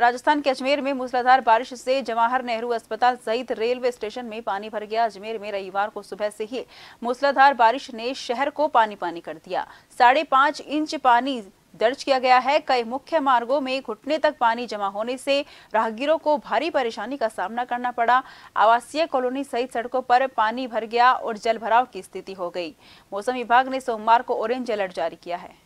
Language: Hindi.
राजस्थान के अजमेर में मूसलाधार बारिश से जवाहर नेहरू अस्पताल सहित रेलवे स्टेशन में पानी भर गया अजमेर में रविवार को सुबह से ही मूसलाधार बारिश ने शहर को पानी पानी कर दिया साढ़े पांच इंच पानी दर्ज किया गया है कई मुख्य मार्गों में घुटने तक पानी जमा होने से राहगीरों को भारी परेशानी का सामना करना पड़ा आवासीय कॉलोनी सहित सड़कों पर पानी भर गया और जलभराव की स्थिति हो गई मौसम विभाग ने सोमवार को ऑरेंज अलर्ट जारी किया है